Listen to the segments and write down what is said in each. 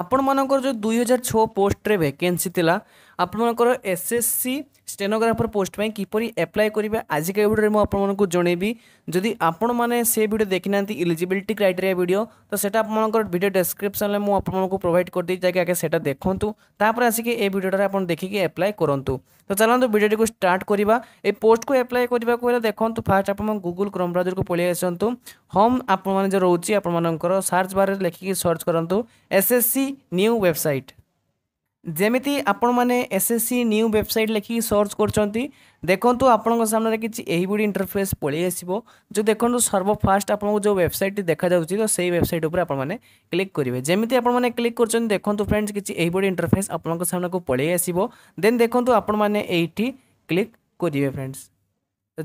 ଆପଣମାନଙ୍କର ଯେଉଁ ଦୁଇହଜାର ଛଅ ପୋଷ୍ଟରେ ଭେକେନ୍ସି ଥିଲା ଆପଣମାନଙ୍କର S S C stenographer post ପାଇଁ କିପରି ଆପ୍ଲାଏ କରିବେ ଆଜିକା ଭିଡ଼ିଓରେ ମୁଁ ଆପଣମାନଙ୍କୁ ଜଣେଇବି ଯଦି ଆପଣମାନେ ସେ ଭିଡ଼ିଓ ଦେଖିନାହାନ୍ତି ଇଲିଜିବିଲିଟି କ୍ରାଇଟେରିଆ ଭିଡ଼ିଓ ତ ସେଟା ଆପଣଙ୍କର ଭିଡ଼ିଓ ଡେସ୍କ୍ରିପ୍ସନ୍ରେ ମୁଁ ଆପଣମାନଙ୍କୁ ପ୍ରୋଭାଇଡ଼ କରିଦେଇଛି ଯାହାକି ଆଗେ ସେଟା ଦେଖନ୍ତୁ ତାପରେ ଆସିକି ଏ ଭିଡ଼ିଓଟାରେ ଆପଣ ଦେଖିକି ଆପ୍ଲାଏ କରନ୍ତୁ ତ ଚାଲନ୍ତୁ ଭିଡ଼ିଓଟିକୁ ଷ୍ଟାର୍ଟ କରିବା ଏ ପୋଷ୍ଟକୁ ଆପ୍ଲାଏ କରିବାକୁ ହେଲେ ଦେଖନ୍ତୁ ଫାର୍ଷ୍ଟ ଆପଣ ଗୁଗୁଲ କ୍ରୋମ୍ ବ୍ରାଉଜରକୁ ପଳେଇ ଆସନ୍ତୁ ହୋମ୍ ଆପଣମାନେ ଯେଉଁ ରହୁଛି ଆପଣମାନଙ୍କର ସର୍ଚ୍ଚ ବାରରେ ଲେଖିକି ସର୍ଚ୍ଚ କରନ୍ତୁ S S C new website ଯେମିତି ଆପଣମାନେ S S C new website ଲେଖିକି ସର୍ଚ୍ଚ କରୁଛନ୍ତି ଦେଖନ୍ତୁ ଆପଣଙ୍କ ସାମ୍ନାରେ କିଛି ଏହିଭଳି ଇଣ୍ଟରଫେସ୍ ପଳେଇ ଆସିବ ଯେଉଁ ଦେଖନ୍ତୁ ସର୍ବ ଫାଷ୍ଟ ଆପଣଙ୍କୁ ଯେଉଁ ୱେବସାଇଟ୍ଟି ଦେଖାଯାଉଛି ତ ସେଇ ୱେବସାଇଟ୍ ଉପରେ ଆପଣମାନେ କ୍ଲିକ୍ କରିବେ ଯେମିତି ଆପଣମାନେ କ୍ଲିକ୍ କରୁଛନ୍ତି ଦେଖନ୍ତୁ ଫ୍ରେଣ୍ଡସ୍ କିଛି ଏହିଭଳି ଇଣ୍ଟରଫେସ୍ ଆପଣଙ୍କ ସାମ୍ନାକୁ ପଳେଇ ଆସିବ ଦେନ୍ ଦେଖନ୍ତୁ ଆପଣମାନେ ଏଇଠି କ୍ଲିକ୍ କରିବେ ଫ୍ରେଣ୍ଡସ୍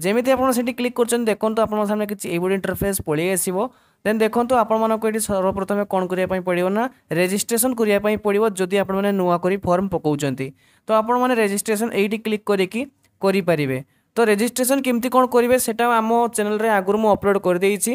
ଯେମିତି ଆପଣ ସେଠି କ୍ଲିକ୍ କରୁଛନ୍ତି ଦେଖନ୍ତୁ ଆପଣଙ୍କ ସାମ୍ନାରେ କିଛି ଏହିଭଳି ଇଣ୍ଟରଫେସ୍ ପଳେଇ ଆସିବ দেন দেখন্তু ଆପଣମାନଙ୍କୁ ଏଠି ସର୍ବପ୍ରଥମେ କ'ଣ କରିବା ପାଇଁ ପଡ଼ିବ ନା ରେଜିଷ୍ଟ୍ରେସନ୍ କରିବା ପାଇଁ ପଡ଼ିବ ଯଦି ଆପଣମାନେ ନୂଆ କରି ଫର୍ମ ପକାଉଛନ୍ତି ତ ଆପଣମାନେ ରେଜିଷ୍ଟ୍ରେସନ୍ ଏଇଠି କ୍ଲିକ୍ କରିକି କରିପାରିବେ ତ ରେଜିଷ୍ଟ୍ରେସନ୍ କେମିତି କ'ଣ କରିବେ ସେଟା ଆମ ଚ୍ୟାନେଲ୍ରେ ଆଗରୁ ମୁଁ ଅପଲୋଡ଼ କରିଦେଇଛି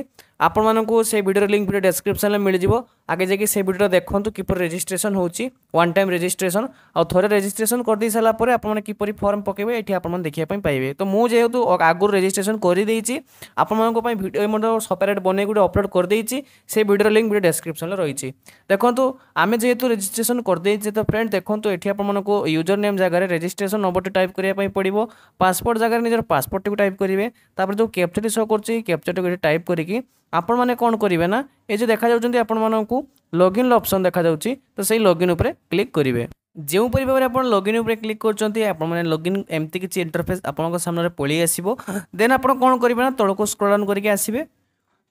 ଆପଣମାନଙ୍କୁ ସେ ଭିଡ଼ିଓର ଲିଙ୍କ୍ ଭିଡ଼ିଓ ଡେସ୍କ୍ରିପ୍ସନ୍ରେ ମିଳିଯିବ ଆଗେ ଯାଇକି ସେ ଭିଡ଼ିଓ ଦେଖନ୍ତୁ କିପରି ରେଜିଷ୍ଟ୍ରେସନ୍ ହେଉଛି ୱାନ୍ ଟାଇମ୍ ରେଜିଷ୍ଟ୍ରେସନ୍ ଆଉ ଥରେ ରେଜିଷ୍ଟ୍ରେସନ୍ କରିଦେଇ ସାରିଲା ପରେ ଆପଣମାନେ କିପରି ଫର୍ମ ପକାଇବେ ଏଠି ଆପଣମାନେ ଦେଖିବା ପାଇଁ ପାଇବେ ତ ମୁଁ ଯେହେତୁ ଆଗରୁ ରେଜିଷ୍ଟ୍ରେସନ୍ କରିଦେଇଛି ଆପଣମାନଙ୍କ ପାଇଁ ଭିଡ଼ିଓ ମଧ୍ୟ ସେପାରେଟ୍ ବନେଇ ଗୋଟେ ଅପଲୋଡ଼ କରିଦେଇଛି ସେ ଭିଡ଼ିଓର ଲିଙ୍କ୍ ଭିଡ଼ିଓ ଡେସ୍କ୍ରିପ୍ସନ୍ରେ ରହିଛି ଦେଖନ୍ତୁ ଆମେ ଯେହେତୁ ରେଜିଷ୍ଟ୍ରେସନ୍ କରିଦେଇଛେ ତ ଫ୍ରେଣ୍ଡ ଦେଖନ୍ତୁ ଏଠି ଆପଣମାନଙ୍କୁ ୟୁଜର ନେମ୍ ଜାଗାରେ ରେଜିଷ୍ଟ୍ରେସନ୍ ନମ୍ବରଟି ଟାଇପ୍ କରିବା ପାଇଁ ପଡ଼ିବ ପାସପୋର୍ଟ ଜାଗାରେ ନିଜର ପାସପୋର୍ଟଟିକୁ ଟାଇପ୍ କରିବେ ତାପରେ ଯେଉଁ କ୍ୟାପ୍ଚର୍ଟି ଶୋ କରୁଛି କ୍ୟାପ୍ଚର୍ଟିକୁ ଏଠି ଟାଇପ୍ କରିକି ଆପଣମାନେ କ'ଣ କରିବେ ନା ଏ ଯେଉଁ ଦେଖାଯାଉଛନ୍ତି ଆପଣମାନଙ୍କୁ ଲଗ୍ଇନ୍ର ଅପସନ୍ ଦେଖାଯାଉଛି ତ ସେଇ ଲଗ୍ଇନ୍ ଉପରେ କ୍ଲିକ୍ କରିବେ ଯେଉଁପରି ଭାବରେ ଆପଣ ଲଗ୍ଇନ୍ ଉପରେ କ୍ଲିକ୍ କରୁଛନ୍ତି ଆପଣମାନେ ଲଗ୍ଇନ୍ ଏମିତି କିଛି ଇଣ୍ଟରଫେସ୍ ଆପଣଙ୍କ ସାମ୍ନାରେ ପଳେଇ ଆସିବ ଦେନ୍ ଆପଣ କ'ଣ କରିବେ ନା ତଳକୁ ସ୍କ୍ରୋଲ୍ ଅନ୍ କରିକି ଆସିବେ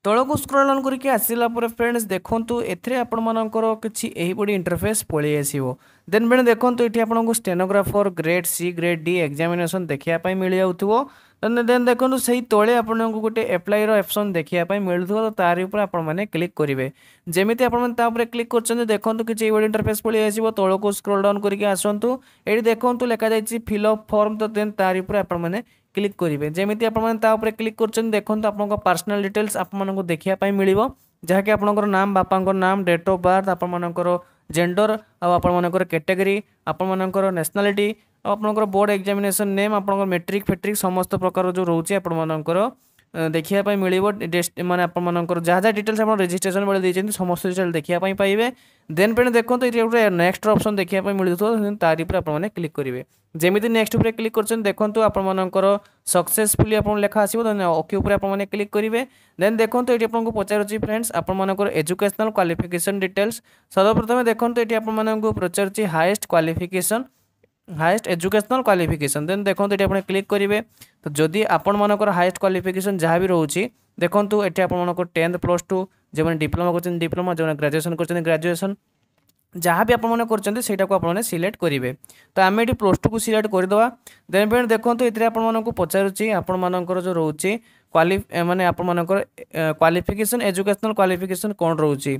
ତଳକୁ ସ୍କ୍ରୋଲ୍ ଅନ୍ କରିକି ଆସିଲା ପରେ ଫ୍ରେଣ୍ଡସ୍ ଦେଖନ୍ତୁ ଏଥିରେ ଆପଣମାନଙ୍କର କିଛି ଏହିପରି ଇଣ୍ଟରଫେସ୍ ପଳେଇ ଆସିବ ଦେନ୍ ଫ୍ରେଣ୍ଡ୍ ଦେଖନ୍ତୁ ଏଠି ଆପଣଙ୍କୁ stenographer grade C grade D examination ଦେଖିବା ପାଇଁ ମିଳିଯାଉଥିବ ଦେନ୍ ଦେଖନ୍ତୁ ସେଇ ତଳେ ଆପଣଙ୍କୁ ଗୋଟେ ଆପ୍ଲାଇର ଅପସନ୍ ଦେଖିବା ପାଇଁ ମିଳୁଥିବ ତ ତାରି ଉପରେ ଆପଣମାନେ କ୍ଲିକ୍ କରିବେ ଯେମିତି ଆପଣମାନେ ତା ଉପରେ କ୍ଲିକ୍ କରୁଛନ୍ତି ଦେଖନ୍ତୁ କିଛି ଏଇଭଳି ଇଣ୍ଟରଫେସ୍ ପଳେଇ ଆସିବ ତଳକୁ ସ୍କ୍ରୋଲ୍ ଡାଉନ୍ କରିକି ଆସନ୍ତୁ ଏଇଠି ଦେଖନ୍ତୁ ଲେଖାଯାଇଛି ଫିଲ୍ଅପ୍ ଫର୍ମ ତ ଦେନ୍ ତାରି ଉପରେ ଆପଣମାନେ କ୍ଲିକ୍ କରିବେ ଯେମିତି ଆପଣମାନେ ତା ଉପରେ କ୍ଲିକ୍ କରୁଛନ୍ତି ଦେଖନ୍ତୁ ଆପଣଙ୍କ ପର୍ସନାଲ୍ ଡିଟେଲ୍ସ ଆପଣମାନଙ୍କୁ ଦେଖିବା ପାଇଁ ମିଳିବ ଯାହାକି ଆପଣଙ୍କର ନାମ ବାପାଙ୍କର ନାମ ଡେଟ୍ ଅଫ୍ ବାର୍ଥ ଆପଣମାନଙ୍କର ଜେଣ୍ଡର ଆଉ ଆପଣମାନଙ୍କର କ୍ୟାଟେଗୋରୀ ଆପଣମାନଙ୍କର ନ୍ୟାସନାଲିଟି ଆପଣଙ୍କର ବୋର୍ଡ଼ ଏକ୍ଜାମିନେସନ୍ ନେମ୍ ଆପଣଙ୍କର ମେଟ୍ରିକ୍ ଫେଟ୍ରିକ୍ ସମସ୍ତ ପ୍ରକାର ଯେଉଁ ରହୁଛି ଆପଣମାନଙ୍କର ଦେଖିବା ପାଇଁ ମିଳିବ ମାନେ ଆପଣମାନଙ୍କର ଯାହା ଯାହା ଡିଟେଲ୍ସ ଆପଣ ରେଜିଷ୍ଟ୍ରେସନ୍ ବେଳେ ଦେଇଛନ୍ତି ସମସ୍ତ ଡିଟେଲ୍ ଦେଖିବା ପାଇଁ ପାଇବେ ଦେନ୍ ପରେ ଦେଖନ୍ତୁ ଏଇଠି ଗୋଟେ ନେକ୍ସଟ ଅପସନ୍ ଦେଖିବା ପାଇଁ ମିଳୁଥିବ ତାରି ଉପରେ ଆପଣମାନେ କ୍ଲିକ୍ କରିବେ ଯେମିତି ନେକ୍ସଟ ଉପରେ କ୍ଲିକ୍ କରୁଛନ୍ତି ଦେଖନ୍ତୁ ଆପଣମାନଙ୍କର ସକ୍ସେସଫୁଲି ଆପଣ ଲେଖା ଆସିବ ଦେନ୍ ଓକେ ଉପରେ ଆପଣମାନେ କ୍ଲିକ୍ କରିବେ ଦେନ୍ ଦେଖନ୍ତୁ ଏଠି ଆପଣଙ୍କୁ ପଚାରୁଛି ଫ୍ରେଣ୍ଡସ୍ ଆପଣମାନଙ୍କର ଏଜୁକେସନାଲ୍ କ୍ୱାଲିଫିକେସନ୍ ଡିଟେଲ୍ସ ସର୍ବପ୍ରଥମେ ଦେଖନ୍ତୁ ଏଠି ଆପଣମାନଙ୍କୁ ପଚାରୁଛି highest qualification highest educational qualification then দেখুন এটি আপনার ক্লিক করবে তো যদি আপনার হাইয়েস্ট ক্বালিফিকেসন যা বি রয়েছে দেখুন এটি আপনার টেন্থ প্লস টু যে ডিপ্লোমা করছেন ডিপ্লোমা যে গ্রাজুয়েসন করছেন গ্রাজুয়েসন जहाँ भी आपने कर ସେଇଟାକୁ ଆପଣମାନେ ସିଲେକ୍ଟ କରିବେ ତ ଆମେ ଏଠି ପ୍ଲସ୍ ଟୁକୁ ସିଲେକ୍ଟ କରିଦେବା ଦେନ୍ ଫ୍ରେଣ୍ଡ ଦେଖନ୍ତୁ ଏଥିରେ ଆପଣମାନଙ୍କୁ ପଚାରୁଛି ଆପଣମାନଙ୍କର ଯେଉଁ ରହୁଛି କ୍ୱାଲି ମାନେ ଆପଣମାନଙ୍କର କ୍ୱାଲିଫିକେସନ୍ ଏଜୁକେସନାଲ୍ କ୍ୱାଲିଫିକେସନ୍ କ'ଣ ରହୁଛି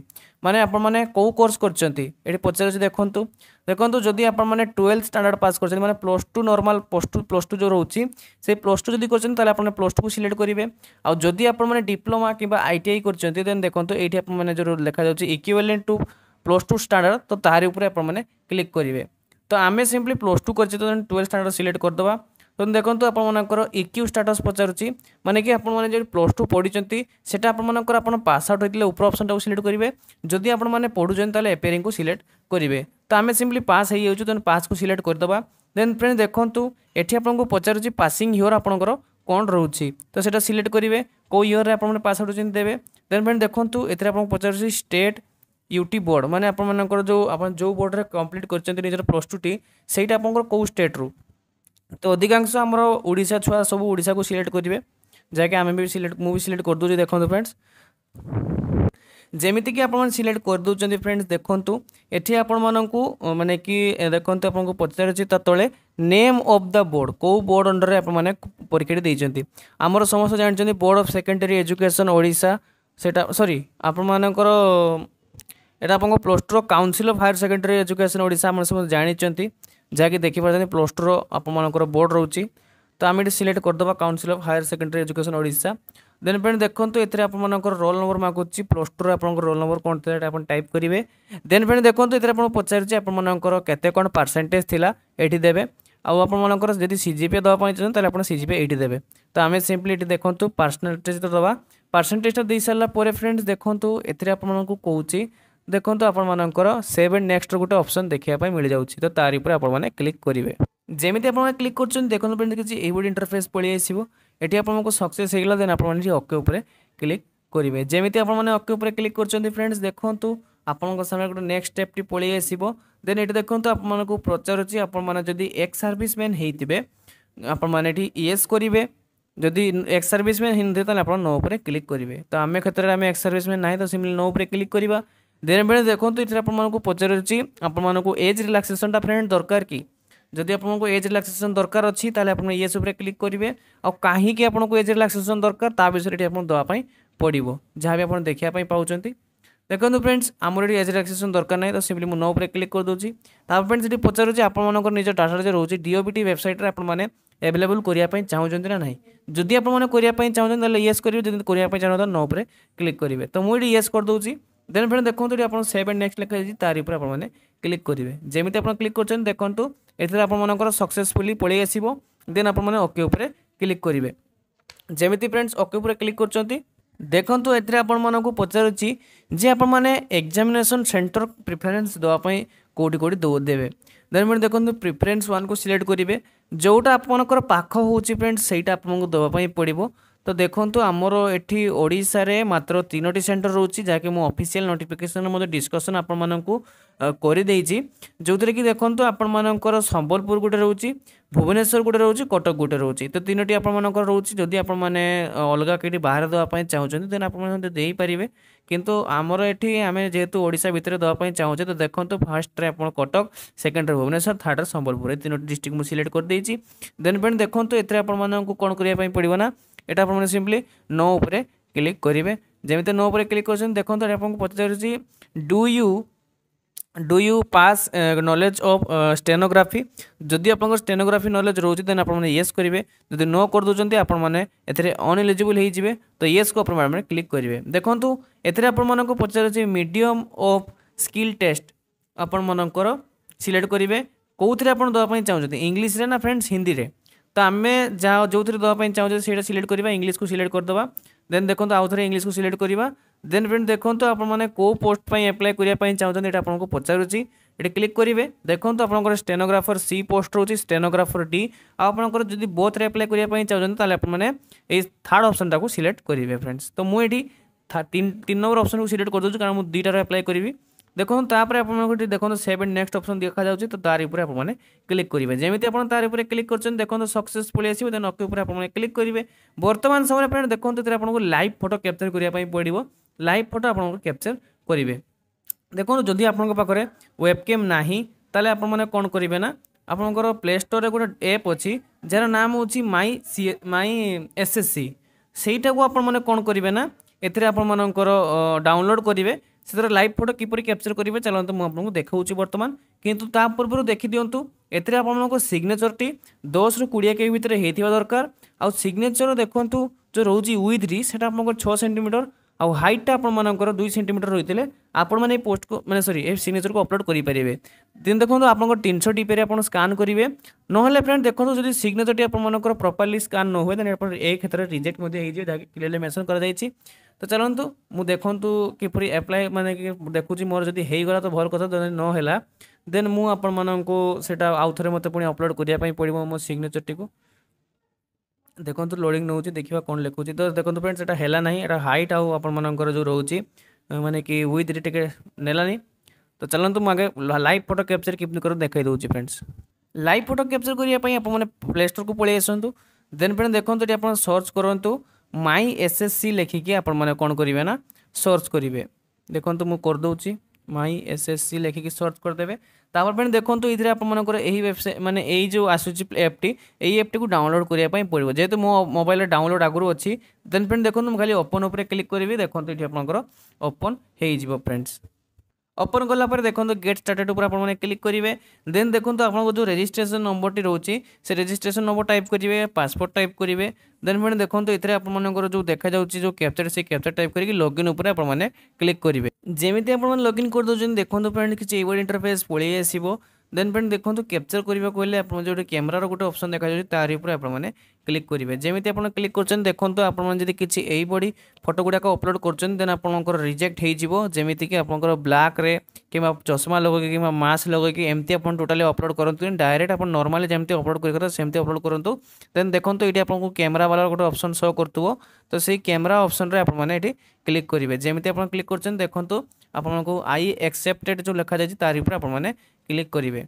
ମାନେ ଆପଣମାନେ କେଉଁ କୋର୍ସ କରିଛନ୍ତି ଏଠି ପଚାରୁଛି ଦେଖନ୍ତୁ ଦେଖନ୍ତୁ ଯଦି ଆପଣମାନେ ଟୁଏଲ୍ଥ ଷ୍ଟାଣ୍ଡାର୍ଡ଼ ପାସ୍ କରିଛନ୍ତି ମାନେ plus two normal plus two plus two ଯେଉଁ ରହୁଛି ସେ ପ୍ଲସ୍ ଟୁ ଯଦି କରିଛନ୍ତି ତାହେଲେ ଆପଣ ପ୍ଲସ୍ ଟୁକୁ ସିଲେକ୍ଟ କରିବେ ଆଉ ଯଦି ଆପଣମାନେ ଡିପ୍ଲୋମା କିମ୍ବା ଆଇ ଟି ଆଇ କରିଛନ୍ତି ଦେନ୍ ଦେଖନ୍ତୁ ଏଇଠି ଆପଣମାନେ ଯେଉଁ ଲେଖାଯାଉଛି equivalent to plus two standard ତ ତାହାରି ଉପରେ ଆପଣମାନେ କ୍ଲିକ୍ କରିବେ ତ ଆମେ ସିମ୍ପଲି ପ୍ଲସ୍ ଟୁ କରିଛେ ତ ଟୁଏଲ୍ଭ ଷ୍ଟାଣ୍ଡାର୍ଡ଼ ସିଲେକ୍ଟ କରିଦେବା ତ ଦେଖନ୍ତୁ ଆପଣମାନଙ୍କର ଇକ୍ୟୁ ଷ୍ଟାଟସ୍ ପଚାରୁଛି ମାନେ କି ଆପଣମାନେ ଯଦି ପ୍ଲସ୍ ଟୁ ପଢ଼ିଛନ୍ତି ସେଟା ଆପଣମାନଙ୍କର ଆପଣ ପାସ୍ ଆଉଟ୍ ହୋଇଥିଲେ ଉପର ଅପସନ୍ଟାକୁ ସିଲେକ୍ଟ କରିବେ ଯଦି ଆପଣମାନେ ପଢ଼ୁଛନ୍ତି ତାହେଲେ ଏପେରିଂକୁ ସିଲେକ୍ଟ କରିବେ ତ ଆମେ ସିମ୍ପଲି ପାସ୍ ହେଇଯାଉଛୁ ତେଣୁ ପାସ୍କୁ ସିଲେକ୍ଟ କରିଦେବା ଦେନ୍ ଫ୍ରେଣ୍ଡ ଦେଖନ୍ତୁ ଏଠି ଆପଣଙ୍କୁ ପଚାରୁଛି ପାସିଂ ଇୟର୍ ଆପଣଙ୍କର କ'ଣ ରହୁଛି ତ ସେଟା ସିଲେକ୍ଟ କରିବେ କେଉଁ ଇୟର୍ରେ ଆପଣମାନେ ପାସ୍ ଆଉଟ୍ ହେଉଛନ୍ତି ଦେବେ ଦେନ୍ ଫ୍ରେଣ୍ଡ ଦେଖନ୍ତୁ ଏଥିରେ ଆପଣଙ୍କୁ ପଚାରୁଛି ଷ୍ଟେଟ୍ ୟୁଟି ବୋର୍ଡ଼ ମାନେ ଆପଣମାନଙ୍କର ଯେଉଁ ଆପଣ ଯେଉଁ ବୋର୍ଡ଼ରେ କମ୍ପ୍ଲିଟ୍ କରିଛନ୍ତି ନିଜର ପ୍ଲସ୍ ଟୁଟି ସେଇଟା ଆପଣଙ୍କର କେଉଁ ଷ୍ଟେଟ୍ରୁ ତ ଅଧିକାଂଶ ଆମର ଓଡ଼ିଶା ଛୁଆ ସବୁ ଓଡ଼ିଶାକୁ ସିଲେକ୍ଟ କରିବେ ଯାହାକି ଆମେ ବି ସିଲେକ୍ଟ ମୁଁ ବି ସିଲେକ୍ଟ କରିଦେଉଛି ଦେଖନ୍ତୁ ଫ୍ରେଣ୍ଡସ୍ ଯେମିତିକି ଆପଣମାନେ ସିଲେକ୍ଟ କରିଦେଉଛନ୍ତି ଫ୍ରେଣ୍ଡସ୍ ଦେଖନ୍ତୁ ଏଠି ଆପଣମାନଙ୍କୁ ମାନେ କି ଦେଖନ୍ତୁ ଆପଣଙ୍କୁ ପଚାରୁଛି ତା ତଳେ ନେମ୍ ଅଫ୍ ଦ ବୋର୍ଡ଼ କେଉଁ ବୋର୍ଡ଼ ଅଣ୍ଡରରେ ଆପଣମାନେ ପରୀକ୍ଷାଟି ଦେଇଛନ୍ତି ଆମର ସମସ୍ତେ ଜାଣିଛନ୍ତି board of secondary education Odisha ସେଇଟା ସରି ଆପଣମାନଙ୍କର এটা ଆପଣଙ୍କ ପ୍ଲସ୍ ଟୁର council of higher secondary education Odisha ଆପଣ ସମସ୍ତେ ଜାଣିଛନ୍ତି ଯାହାକି ଦେଖିପାରୁଛନ୍ତି ପ୍ଲସ୍ ଟୁର ଆପଣମାନଙ୍କର ବୋର୍ଡ଼ ରହୁଛି ତ ଆମେ ଏଠି ସିଲେକ୍ଟ କରିଦେବା council of higher secondary education Odisha then friend ଦେଖନ୍ତୁ ଏଥିରେ ଆପଣମାନଙ୍କର ରୋଲ୍ ନମ୍ବର ମାଗୁଛି ପ୍ଲସ୍ ଟୁରେ ଆପଣଙ୍କର ରୋଲ୍ ନମ୍ବର କ'ଣ ଥିଲା ଏଇଟା ଆପଣ ଟାଇପ୍ କରିବେ ଦେନ୍ ଫ୍ରେଣ୍ଡ ଦେଖନ୍ତୁ ଏଥିରେ ଆପଣ ପଚାରୁଛି ଆପଣମାନଙ୍କର କେତେ କ'ଣ ପରସେଣ୍ଟେଜ୍ ଥିଲା ଏଠି ଦେବେ ଆଉ ଆପଣମାନଙ୍କର ଯଦି ସି ଜି ପି ଦେବା ପାଇଁ ଚାହୁଁଛନ୍ତି ତାହେଲେ ଆପଣ ସି ଜି ପି ଏଇଠି ଦେବେ ତ ଆମେ ସିମ୍ପଲି ଏଠି ଦେଖନ୍ତୁ ପରସେଣ୍ଟେଜ୍ ତ ଦେବା ପରସେଣ୍ଟେଜ୍ଟା ଦେଇସାରିଲା ପରେ ଫ୍ରେଣ୍ଡସ୍ ଦେଖନ୍ତୁ ଏଥିରେ ଆପଣମାନଙ୍କୁ କହୁଛି ଦେଖନ୍ତୁ ଆପଣମାନଙ୍କର ସେଭ୍ ଆଣ୍ଡ ନେକ୍ସଟ ଗୋଟେ ଅପସନ୍ ଦେଖିବା ପାଇଁ ମିଳିଯାଉଛି ତ ତାରି ଉପରେ ଆପଣମାନେ କ୍ଲିକ୍ କରିବେ ଯେମିତି ଆପଣ କ୍ଲିକ୍ କରୁଛନ୍ତି ଦେଖନ୍ତୁ ଫ୍ରେଣ୍ଡ କିଛି ଏଇଭଳି ଇଣ୍ଟରଫେସ୍ ପଳେଇ ଆସିବ ଏଠି ଆପଣଙ୍କୁ ସକ୍ସେସ୍ ହେଇଗଲା ଦେନ୍ ଆପଣମାନେ ଏଠି ଓକେ ଉପରେ କ୍ଲିକ୍ କରିବେ ଯେମିତି ଆପଣମାନେ ଓକେ ଉପରେ କ୍ଲିକ୍ କରୁଛନ୍ତି ଫ୍ରେଣ୍ଡସ୍ ଦେଖନ୍ତୁ ଆପଣଙ୍କ ସାମ୍ନାରେ ଗୋଟେ ନେକ୍ସଟ ଷ୍ଟେପ୍ଟି ପଳେଇ ଆସିବ ଦେନ୍ ଏଠି ଦେଖନ୍ତୁ ଆପଣମାନଙ୍କୁ ପଚାରୁଛି ଆପଣମାନେ ଯଦି ଏକ୍ସ ସର୍ଭିସ୍ ମ୍ୟାନ୍ ହେଇଥିବେ ଆପଣମାନେ ଏଠି ଇଏସ୍ କରିବେ যদি এক্স সার্ভিসম্যান হিন্দি তাহলে আপনার নো উপরে ক্লিক করবে তো আমি ক্ষেত্রে আমি এক্স সার্ভিসম্যান ନାହିଁ ତ সিম্পলি ନୋ ଉପରେ କ୍ଲିକ୍ କରିବା ଦେନ୍ ଫ୍ରେଣ୍ଡ ଦେଖନ୍ତୁ ଏଥିରେ ଆପଣମାନଙ୍କୁ ପଚାରୁଛି ଆପଣମାନଙ୍କୁ ଏଜ୍ ରିଲାକ୍ସେସନ୍ଟା ଫ୍ରେଣ୍ଡ ଦରକାର କି ଯଦି ଆପଣଙ୍କୁ ଏଜ୍ ରିଲାକ୍ସେସନ୍ ଦରକାର ଅଛି ତାହେଲେ ଆପଣ ଇଏସ୍ ଉପରେ କ୍ଲିକ୍ କରିବେ ଆଉ କାହିଁକି ଆପଣଙ୍କୁ ଏଜ୍ ରିଲାକ୍ସେସନ୍ ଦରକାର ତା ବିଷୟରେ ଏଠି ଆପଣଙ୍କୁ ଦେବା ପାଇଁ ପଡ଼ିବ ଯାହା ବି ଆପଣ ଦେଖିବା ପାଇଁ ପାଉଛନ୍ତି ଦେଖନ୍ତୁ ଫ୍ରେଣ୍ଡସ୍ ଆମର ଏଠି ଏଜ୍ ରିଲାକ୍ସେସନ୍ ଦରକାର ନାହିଁ ତ ସିମ୍ପଲି ମୁଁ ନୋ ଉପରେ କ୍ଲିକ୍ କରିଦେଉଛି ତାପରେ ଫ୍ରେଣ୍ଡସ୍ ଏଠି ପଚାରୁଛି ଆପଣମାନଙ୍କର ନିଜ ଡାଟାରେ ଯେଉଁ ରହୁଛି ଡିଓବିଟି ୱେବସାଇଟ୍ରେ ଆପଣମାନେ ଆଭେଲେବୁଲ୍ କରିବା ପାଇଁ ଚାହୁଁଛନ୍ତି ନା ନାହିଁ ଯଦି ଆପଣମାନେ କରିବା ପାଇଁ ଚାହୁଁଛନ୍ତି ତାହେଲେ ୟେସ୍ କରିବେ ଯଦି କରିବା ପାଇଁ ଚାହୁଁଛନ୍ତି ନୋ ଉପରେ କ୍ଲିକ୍ କରିବେ ତ ମୁଁ ଏଠି ୟେସ୍ କରିଦେଉଛି দেন ফ্রেন্ড দেখুন এটি আপনার সেভ এন্ড নেক্সট লেখা হয়েছে তার উপরে আপনার ক্লিক করবে যেমি আপনার ক্লিক করছেন দেখুন এতে আপনার সকসেসফুলি পড়ে আসব দেন আপনার ওকে উপরে ক্লিক করবে যেমি ফ্রেন্ডস ওকে উপরে ক্লিক করছেন দেখুন এতে আপনার পচারুছি যে আপনার এক্সামিনেসন সেন্টর প্রিফরেন্স দেওয়া কোটি কোটি দেবে দেন ফ্রেন্ড দেখুন প্রিফরেন্স ওয়ান কু সিলেক্ট করবে যেটা আপনার পাখ হচ্ছে ফ্রেন্ডস সেইটা আপনার দেওয়া পড়ব ତ ଦେଖନ୍ତୁ ଆମର ଏଠି ଓଡ଼ିଶାରେ ମାତ୍ର ତିନୋଟି ସେଣ୍ଟର ରହୁଛି ଯାହାକି ମୁଁ ଅଫିସିଆଲ୍ ନୋଟିଫିକେସନ୍ରେ ମଧ୍ୟ ଡିସ୍କସନ୍ ଆପଣମାନଙ୍କୁ କରିଦେଇଛି ଯେଉଁଥିରେ କି ଦେଖନ୍ତୁ ଆପଣମାନଙ୍କର ସମ୍ବଲପୁର ଗୋଟେ ରହୁଛି ଭୁବନେଶ୍ୱର ଗୋଟେ ରହୁଛି କଟକ ଗୋଟେ ରହୁଛି ତ ତିନୋଟି ଆପଣମାନଙ୍କର ରହୁଛି ଯଦି ଆପଣମାନେ ଅଲଗା କେଉଁଠି ବାହାରେ ଦେବା ପାଇଁ ଚାହୁଁଛନ୍ତି ଦେନ୍ ଆପଣମାନେ ଦେଇପାରିବେ କିନ୍ତୁ ଆମର ଏଠି ଆମେ ଯେହେତୁ ଓଡ଼ିଶା ଭିତରେ ଦେବା ପାଇଁ ଚାହୁଁଛେ ତ ଦେଖନ୍ତୁ ଫାର୍ଷ୍ଟରେ ଆପଣ କଟକ ସେକେଣ୍ଡରେ ଭୁବନେଶ୍ୱର ଥାର୍ଡ଼ରେ ସମ୍ବଲପୁର ଏ ତିନୋଟି ଡିଷ୍ଟ୍ରିକ୍ଟ ମୁଁ ସିଲେକ୍ଟ କରିଦେଇଛି ଦେନ୍ ଫ୍ରେଣ୍ଡ ଦେଖନ୍ତୁ ଏଥିରେ ଆପଣମାନଙ୍କୁ କ'ଣ କରିବା ପାଇଁ ପଡ଼ିବ ନା এটা আপনার সিম্পলি নো উপরে ক্লিক করবে যেমি নো উপরে ক্লিক করছেন দেখুন এটা আপনার পচারুছি do you do you pass knowledge of stenography যদি আপনার স্টেনোগ্রাফি নলেজ রয়েছে দেন আপনার ইয়েস মানে করবে যদি নো করদেছেন আপনার মানে এতে অনএলিজিবল হয়ে যাবে তো ইয়েস কু আপনার মানে ক্লিক করবে দেখুন এতে আপনার পচারুছি মিডিয়ম অফ স্কিল টেস্ট আপনার সিলেক্ট করবে কেউথে আপনার দেওয়া চাহুন ইংলিশে না ফ্রেন্ডস হিন্দি ତ ଆମେ ଯାହା ଯେଉଁଥିରେ ଦେବା ପାଇଁ ଚାହୁଁଛେ ସେଇଟା ସିଲେକ୍ଟ କରିବା ଇଂଲିଶକୁ ସିଲେକ୍ଟ କରିଦେବା ଦେନ୍ ଦେଖନ୍ତୁ ଆଉ ଥରେ ଇଂଲିଶକୁ ସିଲେକ୍ଟ କରିବା ଦେନ୍ ଫ୍ରେଣ୍ଡ ଦେଖନ୍ତୁ ଆପଣମାନେ କେଉଁ ପୋଷ୍ଟ ପାଇଁ ଆପ୍ଲାଏ କରିବା ପାଇଁ ଚାହୁଁଛନ୍ତି ଏଇଟା ଆପଣଙ୍କୁ ପଚାରୁଛି ଏଠି କ୍ଲିକ୍ କରିବେ ଦେଖନ୍ତୁ ଆପଣଙ୍କର ଷ୍ଟେନୋଗ୍ରାଫର ସି ପୋଷ୍ଟ ରହୁଛି ଷ୍ଟେନୋଗ୍ରାଫର ଡି ଆଉ ଆପଣଙ୍କର ଯଦି ବୋଥରେ ଆପ୍ଲାଏ କରିବା ପାଇଁ ଚାହୁଁଛନ୍ତି ତାହେଲେ ଆପଣମାନେ ଏଇ ଥାର୍ଡ଼ ଅପସନ୍ଟାକୁ ସିଲେକ୍ଟ କରିବେ ଫ୍ରେଣ୍ଡସ୍ ତ ମୁଁ ଏଠି ତିନି ନମ୍ବର ଅପସନ୍କୁ ସିଲେକ୍ଟ କରିଦେଉଛି କାରଣ ମୁଁ ଦୁଇଟାରେ ଆପ୍ଲାଏ କରିବି দেখুন তাপরে আপনার দেখুন সেভেন নেক্সট অপশন দেখা যাচ্ছে তো তার উপরে আপনার ক্লিক করবে যেমি আপনার তার উপরে ক্লিক করছেন দেখুন সকসেস আসবে দেন অকে উপরে আপনার ক্লিক করবে বর্তমান সময় আপনার দেখুন এতে আপনার লাইভ ফটো ক্যাপচার করা পড়ব লাইভ ফটো আপনার ক্যাপচার করবে দেখুন যদি আপনার পাখে ওয়েবকেম না তাহলে আপনার কম করবে না আপনার প্লে স্টোরে গোটে এপ অছি যার নাম হচ্ছে মাই সি মাই এসএসসি সেইটা আপনার কম করবে না এতে আপনার ডাউনলোড করবে সেটার লাইভ ফটো কিপরি ক্যাপচর করবে চলতু মু আপনার দেখাচ্ছি বর্তমান কিন্তু তা পূর্ব দেখি দিও এতে আপনার সিগনেচরটি দশ রু কোড়ি কেবি ভিতরে হয়ে দরকার আগনেচর দেখুন যে রয়েছে উইথ্রি সেটা আপনার ছ সেটিমিটর ଆଉ ହାଇଟ୍ଟା ଆପଣମାନଙ୍କର ଦୁଇ ସେଣ୍ଟିମିଟର ରହିଥିଲେ ଆପଣମାନେ ଏଇ ପୋଷ୍ଟକୁ ମାନେ ସରି ଏ ସିଗ୍ନେଚରକୁ ଅପଲୋଡ଼ କରିପାରିବେ ଦେନ୍ ଦେଖନ୍ତୁ ଆପଣଙ୍କ ତିନିଶହ ଟିପିରେ ଆପଣ ସ୍କାନ୍ କରିବେ ନହେଲେ ଫ୍ରେଣ୍ଡ ଦେଖନ୍ତୁ ଯଦି ସିଗ୍ନେଚରଟି ଆପଣମାନଙ୍କର ପ୍ରପରଲି ସ୍କାନ୍ ନ ହୁଏ ତାହେଲେ ଆପଣ ଏ କ୍ଷେତ୍ରରେ ରିଜେକ୍ଟ ମଧ୍ୟ ହେଇଯିବେ ଯାହାକି କ୍ଲିୟରଲି ମେନ୍ସନ୍ କରାଯାଇଛି ତ ଚାଲନ୍ତୁ ମୁଁ ଦେଖନ୍ତୁ କିପରି ଆପ୍ଲାଏ ମାନେ ଦେଖୁଛି ମୋର ଯଦି ହେଇଗଲା ତ ଭଲ କଥା ଯଦି ନ ହେଲା ଦେନ୍ ମୁଁ ଆପଣମାନଙ୍କୁ ସେଇଟା ଆଉ ଥରେ ମୋତେ ପୁଣି ଅପଲୋଡ଼ କରିବା ପାଇଁ ପଡ଼ିବ ମୋ ସିଗ୍ନେଚର୍ଟିକୁ ଦେଖନ୍ତୁ ଲୋଡ଼ିଂ ନେଉଛି ଦେଖିବା କ'ଣ ଲେଖୁଛି ତ ଦେଖନ୍ତୁ ଫ୍ରେଣ୍ଡ ସେଇଟା ହେଲା ନାହିଁ ଏଇଟା ହାଇଟ୍ ଆଉ ଆପଣମାନଙ୍କର ଯେଉଁ ରହୁଛି ମାନେ କି ୱିଥ୍ରେ ଟିକେ ନେଲାନି ତ ଚାଲନ୍ତୁ ମୁଁ ଆଗେ ଲାଇଭ୍ ଫଟୋ କ୍ୟାପଚର୍ କିପରି କରି ଦେଖାଇ ଦେଉଛି ଫ୍ରେଣ୍ଡସ୍ ଲାଇଭ୍ ଫଟୋ କ୍ୟାପଚର୍ କରିବା ପାଇଁ ଆପଣମାନେ ପ୍ଲେ ଷ୍ଟୋର୍କୁ ପଳାଇ ଆସନ୍ତୁ ଦେନ୍ ଫ୍ରେଣ୍ଡ ଦେଖନ୍ତୁ ଏଠି ଆପଣ ସର୍ଚ୍ଚ କରନ୍ତୁ মাই এসএসসি লেখিকি আপনার কোণ করবে না সর্চ করবে দেখুন মু করদি মাই এসএসসি লেখিকি সর্চ করদেবে তারপর ফ্রেন্ড দেখুন এইথিরে আপনার এই ওয়েবসাইট মানে এই যে আসুচি অ্যাপটি এই অ্যাপটি ডাউনলোড করা পড়ব যেহেতু মো মোবাইলের ডাউনলোড আগর অছি দেন ফ্রেন্ড দেখুন খালি ওপন উপরে ক্লিক করবি দেখুন এটি আপনার ওপন হয়ে যাব ফ্রেন্ডস ওপন কলাপরে দেখুন গেট স্টার্টেড উপরে আপনার ক্লিক করবে দেন দেখুন আপনার যে রেজিষ্ট্রেসন নম্বরটি রয়েছে সে রেজিষ্ট্রেসন নম্বর টাইপ করবে পাসপোর্ট টাইপ করবে দেন ফ্রেন্ড দেখুন এতে আপনার যে দেখা যাচ্ছে যে ক্যাপচার সে ক্যাপচার টাইপ করি লগইন উপরে আপনার ক্লিক করবে যেমি আপনার লগইন করে দেছেন দেখুন ফ্রেন্ড কিছু এইভাবে ইন্টরফেস পড়ে আসবে দেন ফ্রেন্ড দেখুন ক্যাপচর করা কহিলে আপনার যেটা ক্যামেরার গোটে অপসন দেখা যাচ্ছে তার উপরে আপনার ক্লিক করবে যেমি আপনার ক্লিক করছেন দেখুন আপনার যদি কিছু এইভাবে ফটো গুড়া অপলোড করছেন দেন আপনার রিজেক্ট হয়ে যাব যেমিকি আপনার ব্লাক্রে কিংবা চশমা লগাই কিংবা মাস্ক লগাই এমতি আপনার টোটালি অপলোড করতু ডাইরেক্ট আপনার নর্মালি যেমনি অপলোড করি কথা সেমতি অপলোড করতু দেন দেখুন এটি আপনার ক্যামেরাওয়ালার গোটে অপসন শো করতব তো সেই ক্যামেরা অপসনরে আপনার এটি ক্লিক করবে যেমি আপনার ক্লিক করছেন দেখুন আপনার আই একসেপ্টেড যে লেখা যাচ্ছে তার উপরে আপনার ক্লিক করবে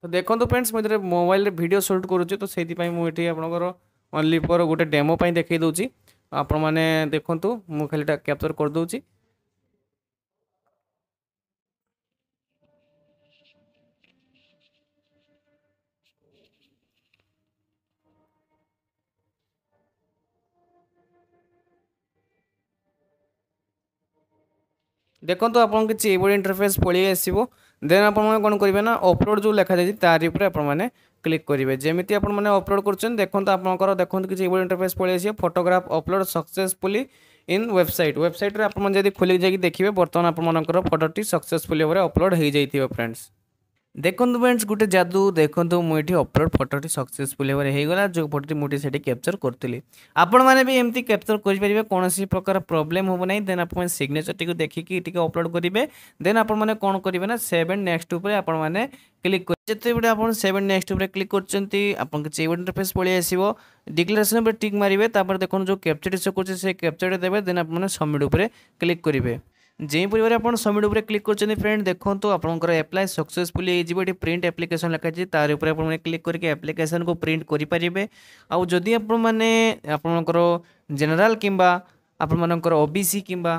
তো দেখুন ফ্রেন্ডস মু এর মোবাইল রে ভিডিও সুট করুছি তো সেইপাই মু এটি আপনার অনলি ফর গোটে ডেমো পাই দেখাই দেছি আপন মানে দেখুন মু খালিটা ক্যাপচর করে দেছি ଦେଖନ୍ତୁ ଆପଣଙ୍କୁ କିଛି ଏଇଭଳି ଇଣ୍ଟରଫେସ୍ ପଳେଇ ଆସିବ ଦେନ୍ ଆପଣମାନେ କ'ଣ କରିବେ ନା ଅପଲୋଡ଼ ଯେଉଁ ଲେଖାଯାଇଛି ତାରି ଉପରେ ଆପଣମାନେ କ୍ଲିକ୍ କରିବେ ଯେମିତି ଆପଣମାନେ ଅପଲୋଡ଼ କରୁଛନ୍ତି ଦେଖନ୍ତୁ ଆପଣଙ୍କର ଦେଖନ୍ତୁ କିଛି ଏଇଭଳି ଇଣ୍ଟରଫେସ୍ ପଳେଇ ଆସିବ photograph upload successfully in website ୱେବସାଇଟ୍ରେ ଆପଣମାନେ ଯଦି ଖୋଲିକି ଯାଇକି ଦେଖିବେ ବର୍ତ୍ତମାନ ଆପଣମାନଙ୍କର ଫଟୋଟି ସକ୍ସେସଫୁଲି ଭାବରେ ଅପଲୋଡ଼ ହୋଇଯାଇଥିବ ଫ୍ରେଣ୍ଡସ୍ ଦେଖନ୍ତୁ ଫ୍ରେଣ୍ଡସ୍ ଗୋଟେ ଯାଦୁ ଦେଖନ୍ତୁ ମୁଁ ଏଠି ଅପଲୋଡ଼ ଫଟୋଟି ସକ୍ସେସଫୁଲ୍ ହେବାରେ ହେଇଗଲା ଯେଉଁ ଫଟୋଟି ମୁଁ ଏଠି ସେଠି କ୍ୟାପଚର୍ କରିଥିଲି ଆପଣମାନେ ବି ଏମିତି କ୍ୟାପଚର୍ କରିପାରିବେ କୌଣସି ପ୍ରକାର ପ୍ରୋବ୍ଲେମ୍ ହେବ ନାହିଁ ଦେନ୍ ଆପଣମାନେ ସିଗ୍ନେଚର୍ଟିକୁ ଦେଖିକି ଟିକେ ଅପଲୋଡ଼ କରିବେ ଦେନ୍ ଆପଣମାନେ କ'ଣ କରିବେ ନା ସେଭେନ୍ ଆଣ୍ଡ ନେକ୍ସଟ ଉପରେ ଆପଣମାନେ କ୍ଲିକ୍ କରିବେ ଯେତେବେଳେ ଆପଣ ସେଭେନ୍ ନେକ୍ସଟ ଉପରେ କ୍ଲିକ୍ କରୁଛନ୍ତି ଆପଣଙ୍କ ଚେକ୍ ଇଣ୍ଟରଫେସ୍ ପଳେଇ ଆସିବ ଡିକ୍ଲାରେସନ୍ ଉପରେ ଟିକ୍ ମାରିବେ ତାପରେ ଦେଖନ୍ତୁ ଯେଉଁ କ୍ୟାପଚର୍ଟି ସେ କରୁଛି ସେ କ୍ୟାପଚର୍ଟି ଦେବେ ଦେନ୍ ଆପଣମାନେ ସବମିଟ୍ ଉପରେ କ୍ଲିକ୍ କରିବେ যে পরিবার আপনার সবমিট উপরে ক্লিক করছেন ফ্রেন্ড দেখুন আপনার আপ্লাই সকসেসফুলি হয়ে এটি প্রিন্ট আপ্লিকেসন লেখাছে তার উপরে আপনার ক্লিক করি আপ্লিকেসন কু প্রিন্ট করে পারে আদি আপন মানে আপনার জেনেল কিংবা আপনার ওবিসি কিংবা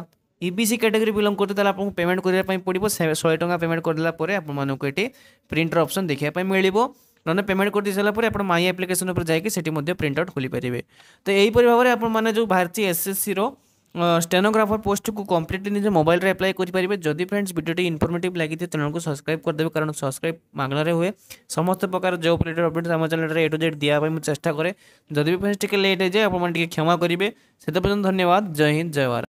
ইবিসি ক্যাটেগরি বিলং করতে তাহলে আপনার পেমেন্ট করা পড়ব শহে টাকা পেমেন্ট করেদেলা পরে আপনার এটি প্রিন্টর অপসন দেখা মিলব ନହେଲେ ପେମେଣ୍ଟ କରିଦେଇ ସାରିଲା ପରେ ଆପଣ ମାଇ ଆପ୍ଲିକେସନ୍ ଉପରେ ଯାଇକି ସେଠି ମଧ୍ୟ ପ୍ରିଣ୍ଟ ଆଉଟ୍ ଖୋଲିପାରିବେ ତ ଏହିପରି ଭାବରେ ଆପଣମାନେ ଯେଉଁ ବାହାରିଛି ଏସ୍ଏସ୍ସିର स्टेनोग्राफर पोस्ट को कम्प्लीटली निज मोबाइल रे आप्लाय करेंगे जदि फ्रेंड्स भिडियो इनफर्मेटिव लगी चैनल को सब्सक्राइब करदे कारण सब्सक्राइब मगणार हुए समस्त प्रकार जॉब रिलेटेड अपडेट्स आम चैनल ए टू जेड दिया मुझे चेस्टा कैसे जब भी फ्रेंड्स टे लेट हो जाए आप क्षमा करेंगे से तो पर्यटन धन्यवाद जय हिंद जय भारत